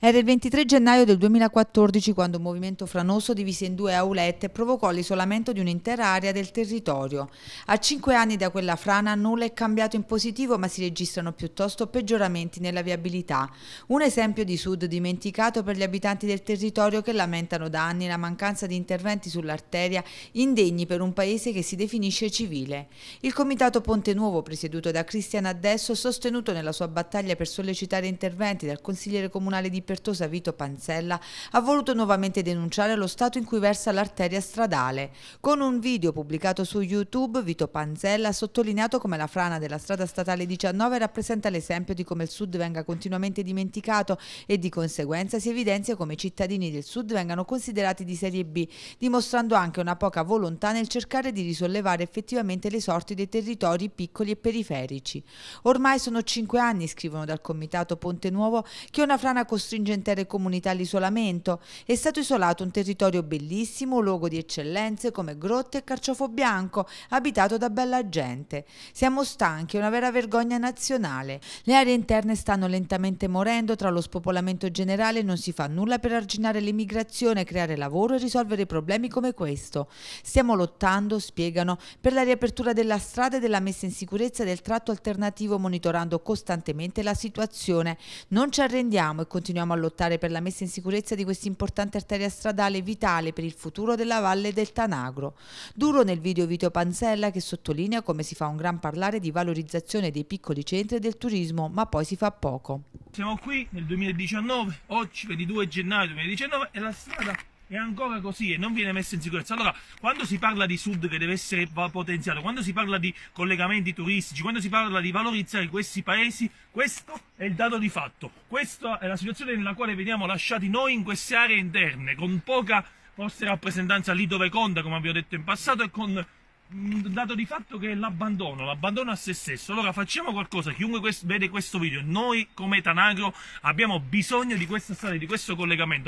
Era il 23 gennaio del 2014 quando un movimento franoso divise in due aulette provocò l'isolamento di un'intera area del territorio. A cinque anni da quella frana nulla è cambiato in positivo ma si registrano piuttosto peggioramenti nella viabilità. Un esempio di sud dimenticato per gli abitanti del territorio che lamentano da anni la mancanza di interventi sull'arteria indegni per un paese che si definisce civile. Il comitato Ponte Nuovo presieduto da Cristian Adesso sostenuto nella sua battaglia per sollecitare interventi dal consigliere comunale di di Pertosa Vito Panzella ha voluto nuovamente denunciare lo stato in cui versa l'arteria stradale. Con un video pubblicato su YouTube, Vito Panzella ha sottolineato come la frana della strada statale 19 rappresenta l'esempio di come il Sud venga continuamente dimenticato e di conseguenza si evidenzia come i cittadini del Sud vengano considerati di serie B, dimostrando anche una poca volontà nel cercare di risollevare effettivamente le sorti dei territori piccoli e periferici. Ormai sono cinque anni, scrivono dal Comitato Ponte Nuovo, che una frana costruita costringente alle comunità all'isolamento, è stato isolato un territorio bellissimo, luogo di eccellenze come grotte e carciofo bianco, abitato da bella gente. Siamo stanchi, è una vera vergogna nazionale. Le aree interne stanno lentamente morendo, tra lo spopolamento generale non si fa nulla per arginare l'immigrazione, creare lavoro e risolvere problemi come questo. Stiamo lottando, spiegano, per la riapertura della strada e della messa in sicurezza del tratto alternativo monitorando costantemente la situazione. Non ci arrendiamo e continuiamo continuiamo a lottare per la messa in sicurezza di questa importante arteria stradale vitale per il futuro della Valle del Tanagro. Duro nel video Vito Panzella che sottolinea come si fa un gran parlare di valorizzazione dei piccoli centri del turismo, ma poi si fa poco. Siamo qui nel 2019, oggi 22 gennaio 2019 e la strada è ancora così e non viene messa in sicurezza. Allora, quando si parla di sud che deve essere potenziato, quando si parla di collegamenti turistici, quando si parla di valorizzare questi paesi, questo è il dato di fatto. Questa è la situazione nella quale veniamo lasciati noi in queste aree interne, con poca forse rappresentanza lì dove conta, come abbiamo detto in passato, e con mm, dato di fatto che è l'abbandono, l'abbandono a se stesso. Allora facciamo qualcosa, chiunque questo, vede questo video, noi come Tanagro abbiamo bisogno di questa strada, di questo collegamento.